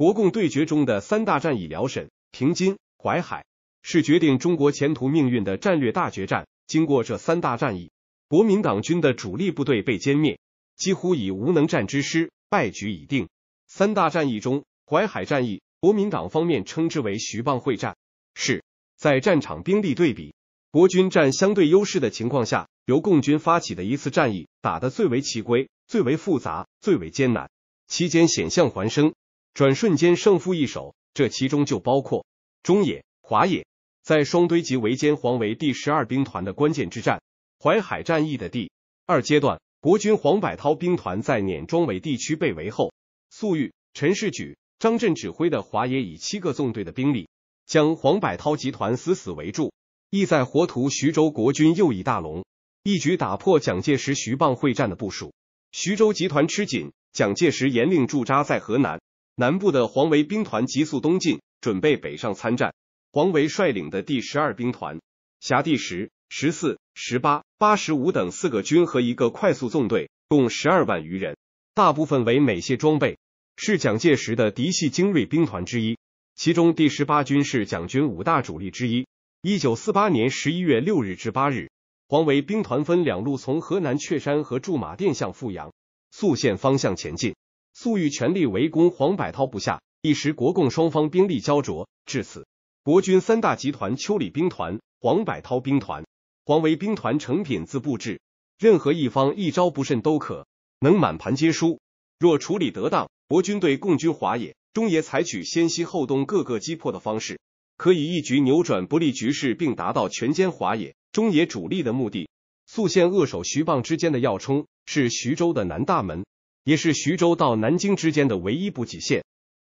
国共对决中的三大战役辽沈、平津、淮海，是决定中国前途命运的战略大决战。经过这三大战役，国民党军的主力部队被歼灭，几乎以无能战之师，败局已定。三大战役中，淮海战役国民党方面称之为徐蚌会战，是在战场兵力对比国军占相对优势的情况下，由共军发起的一次战役，打得最为奇规、最为复杂、最为艰难，期间险象环生。转瞬间胜负易手，这其中就包括中野、华野在双堆集围歼黄维第十二兵团的关键之战。淮海战役的第二阶段，国军黄百韬兵团在碾庄围地区被围后，粟裕、陈士举、张震指挥的华野以七个纵队的兵力，将黄百韬集团死死围住，意在活屠徐州国军右翼大龙，一举打破蒋介石徐蚌会战的部署。徐州集团吃紧，蒋介石严令驻扎在河南。南部的黄维兵团急速东进，准备北上参战。黄维率领的第十二兵团辖第十、十四、十八、八十五等四个军和一个快速纵队，共十二万余人，大部分为美械装备，是蒋介石的嫡系精锐兵团之一。其中第十八军是蒋军五大主力之一。一九四八年十一月六日至八日，黄维兵团分两路从河南确山和驻马店向阜阳、宿县方向前进。粟裕全力围攻黄百韬部下，一时国共双方兵力胶着。至此，国军三大集团：邱里兵团、黄百韬兵团、黄维兵团，成品自布置，任何一方一招不慎都可能满盘皆输。若处理得当，国军对共军华野、中野采取先西后东、各个击破的方式，可以一局扭转不利局势，并达到全歼华野、中野主力的目的。宿县扼守徐蚌之间的要冲，是徐州的南大门。也是徐州到南京之间的唯一补给线。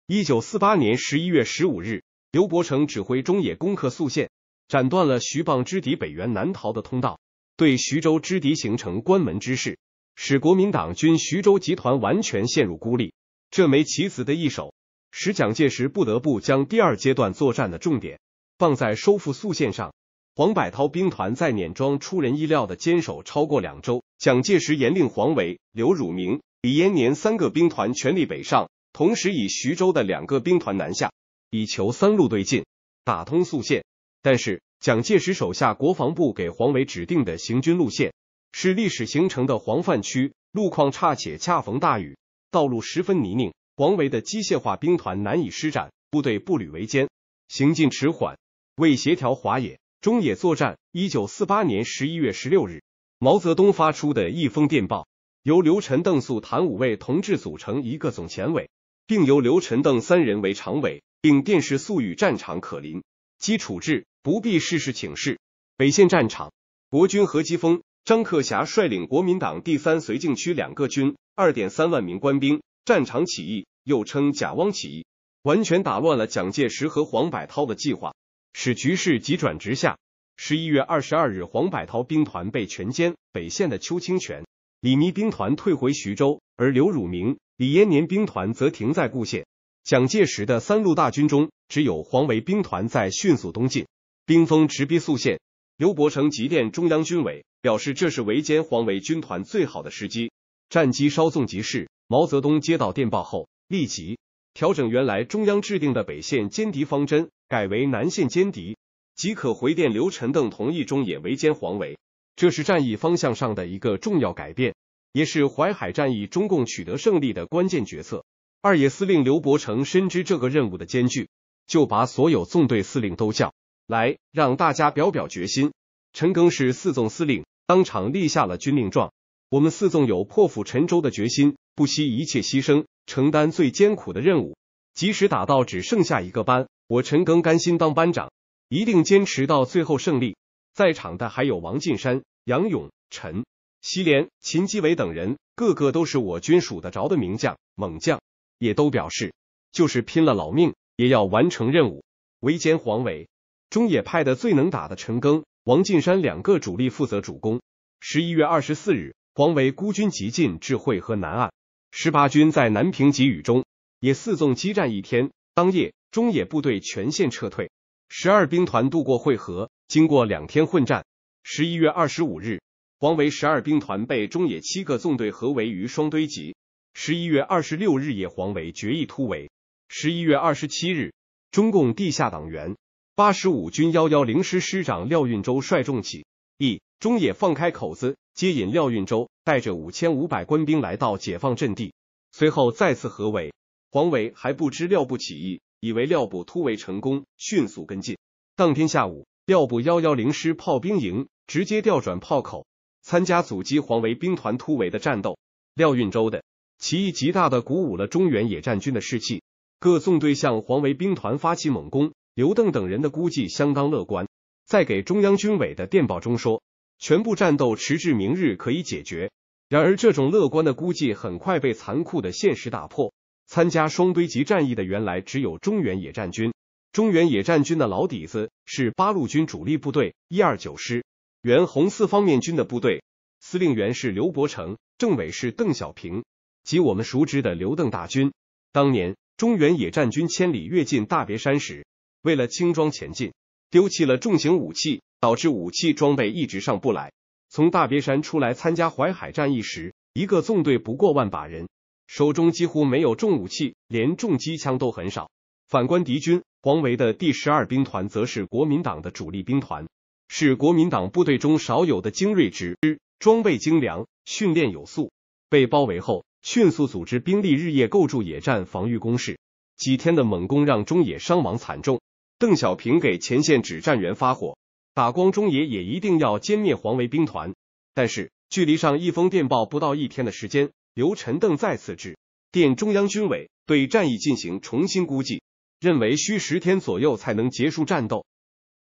一九四八年十一月十五日，刘伯承指挥中野攻克宿县，斩断了徐蚌之敌北援南逃的通道，对徐州之敌形成关门之势，使国民党军徐州集团完全陷入孤立。这枚棋子的一手，使蒋介石不得不将第二阶段作战的重点放在收复宿县上。黄百韬兵团在碾庄出人意料的坚守超过两周，蒋介石严令黄维、刘汝明。李延年三个兵团全力北上，同时以徐州的两个兵团南下，以求三路对进，打通宿县。但是，蒋介石手下国防部给黄维指定的行军路线是历史形成的黄泛区，路况差且恰逢大雨，道路十分泥泞，黄维的机械化兵团难以施展，部队步履维艰，行进迟缓。为协调华野、中野作战，一九四八年十一月十六日，毛泽东发出的一封电报。由刘陈邓肃、谭五位同志组成一个总前委，并由刘陈邓三人为常委，并电视粟与战场可临，基处置不必事事请示。北线战场，国军何基沣、张克侠率领国民党第三绥靖区两个军，二点三万名官兵，战场起义，又称贾汪起义，完全打乱了蒋介石和黄百韬的计划，使局势急转直下。十一月二十二日，黄百韬兵团被全歼，北线的邱清泉。李弥兵团退回徐州，而刘汝明、李延年兵团则停在固县。蒋介石的三路大军中，只有黄维兵团在迅速东进，兵锋直逼宿县。刘伯承急电中央军委，表示这是围歼黄维军团最好的时机。战机稍纵即逝，毛泽东接到电报后，立即调整原来中央制定的北线歼敌方针，改为南线歼敌，即可回电刘陈邓同意中野围歼黄维。这是战役方向上的一个重要改变，也是淮海战役中共取得胜利的关键决策。二野司令刘伯承深知这个任务的艰巨，就把所有纵队司令都叫来，让大家表表决心。陈赓是四纵司令，当场立下了军令状：我们四纵有破釜沉舟的决心，不惜一切牺牲，承担最艰苦的任务。即使打到只剩下一个班，我陈赓甘心当班长，一定坚持到最后胜利。在场的还有王进山。杨勇、陈锡联、秦基伟等人，个个都是我军数得着的名将猛将，也都表示，就是拼了老命，也要完成任务，围歼黄维。中野派的最能打的陈赓、王进山两个主力负责主攻。十一月二十四日，黄维孤军急进，至会河南岸，十八军在南平给雨中也四纵激战一天。当夜，中野部队全线撤退，十二兵团渡过会合，经过两天混战。十一月二十五日，黄维十二兵团被中野七个纵队合围于双堆集。十一月二十六日夜，黄维决议突围。十一月二十七日，中共地下党员八十五军幺幺零师师长廖运周率众起义，中野放开口子，接引廖运周带着五千五百官兵来到解放阵地，随后再次合围。黄维还不知廖部起义，以为廖部突围成功，迅速跟进。当天下午，廖部幺幺零师炮兵营。直接调转炮口，参加阻击黄维兵团突围的战斗。廖运周的起义极大的鼓舞了中原野战军的士气，各纵队向黄维兵团发起猛攻。刘邓等人的估计相当乐观，在给中央军委的电报中说，全部战斗迟至明日可以解决。然而，这种乐观的估计很快被残酷的现实打破。参加双堆集战役的原来只有中原野战军，中原野战军的老底子是八路军主力部队一二九师。原红四方面军的部队，司令员是刘伯承，政委是邓小平，即我们熟知的刘邓大军。当年中原野战军千里跃进大别山时，为了轻装前进，丢弃了重型武器，导致武器装备一直上不来。从大别山出来参加淮海战役时，一个纵队不过万把人，手中几乎没有重武器，连重机枪都很少。反观敌军，黄维的第十二兵团则是国民党的主力兵团。是国民党部队中少有的精锐之师，装备精良，训练有素。被包围后，迅速组织兵力，日夜构筑野战防御工事。几天的猛攻，让中野伤亡惨重。邓小平给前线指战员发火：“打光中野也一定要歼灭黄维兵团。”但是，距离上一封电报不到一天的时间，刘陈邓再次致电中央军委，对战役进行重新估计，认为需十天左右才能结束战斗。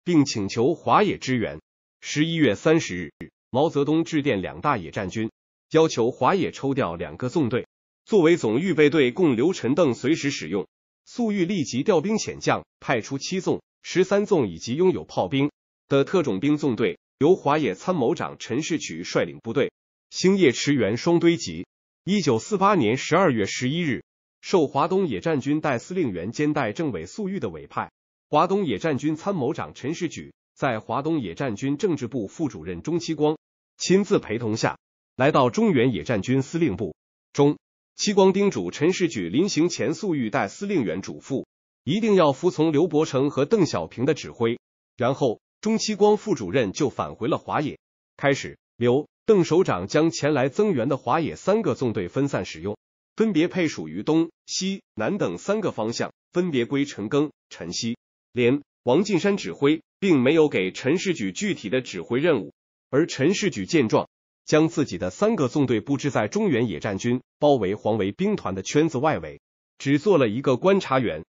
并请求华野支援。十一月三十日，毛泽东致电两大野战军，要求华野抽调两个纵队作为总预备队，供刘陈邓随时使用。粟裕立即调兵遣将，派出七纵、十三纵以及拥有炮兵的特种兵纵队，由华野参谋长陈士渠率领部队，星夜驰援双堆集。一九四八年十二月十一日，受华东野战军代司令员兼代政委粟裕的委派。华东野战军参谋长陈士举在华东野战军政治部副主任钟期光亲自陪同下，来到中原野战军司令部。钟期光叮嘱陈士举临行前粟裕带司令员嘱咐，一定要服从刘伯承和邓小平的指挥。然后，钟期光副主任就返回了华野。开始，刘邓首长将前来增援的华野三个纵队分散使用，分别配属于东、西、南等三个方向，分别归陈庚、陈希。连王进山指挥，并没有给陈士举具体的指挥任务，而陈士举见状，将自己的三个纵队布置在中原野战军包围黄维兵团的圈子外围，只做了一个观察员。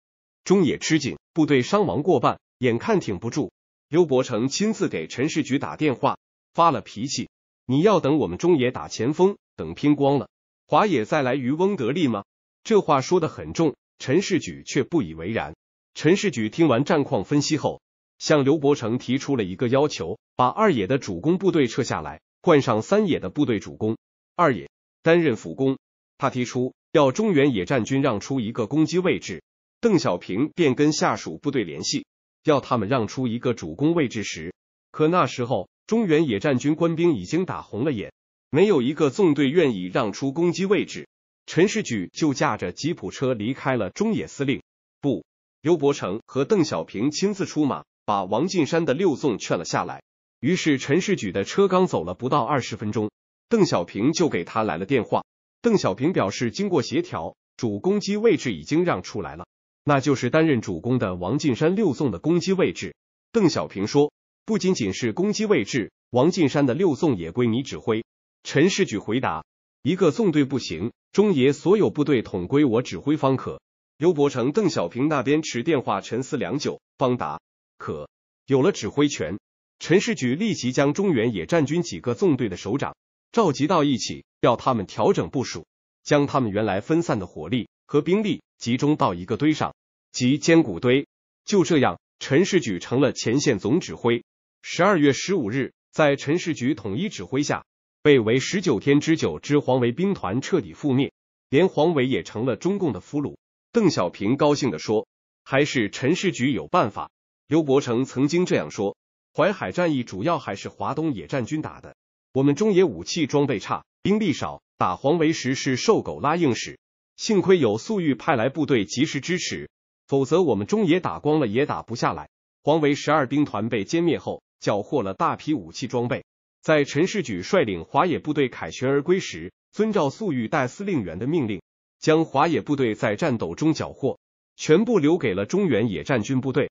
中野吃紧，部队伤亡过半，眼看挺不住，刘伯承亲自给陈士举打电话，发了脾气：“你要等我们中野打前锋，等拼光了，华野再来渔翁得利吗？”这话说得很重，陈士举却不以为然。陈士举听完战况分析后，向刘伯承提出了一个要求：把二野的主攻部队撤下来，换上三野的部队主攻，二野担任辅攻。他提出要中原野战军让出一个攻击位置，邓小平便跟下属部队联系，要他们让出一个主攻位置时，可那时候中原野战军官兵已经打红了眼，没有一个纵队愿意让出攻击位置。陈士举就驾着吉普车离开了中野司令部。刘伯承和邓小平亲自出马，把王进山的六纵劝了下来。于是陈士举的车刚走了不到二十分钟，邓小平就给他来了电话。邓小平表示，经过协调，主攻击位置已经让出来了，那就是担任主攻的王进山六纵的攻击位置。邓小平说，不仅仅是攻击位置，王进山的六纵也归你指挥。陈士举回答，一个纵队不行，中野所有部队统归我指挥方可。刘伯承、邓小平那边持电话沉思良久，方答。可有了指挥权，陈士举立即将中原野战军几个纵队的首长召集到一起，要他们调整部署，将他们原来分散的火力和兵力集中到一个堆上，即坚固堆。就这样，陈世举成了前线总指挥。十二月十五日，在陈世举统一指挥下，被围十九天之久之黄维兵团彻底覆灭，连黄维也成了中共的俘虏。邓小平高兴地说：“还是陈士举有办法。”刘伯承曾经这样说：“淮海战役主要还是华东野战军打的，我们中野武器装备差，兵力少，打黄维时是瘦狗拉硬屎，幸亏有粟裕派来部队及时支持，否则我们中野打光了也打不下来。”黄维十二兵团被歼灭后，缴获了大批武器装备。在陈士举率领华野部队凯旋而归时，遵照粟裕代司令员的命令。将华野部队在战斗中缴获，全部留给了中原野战军部队。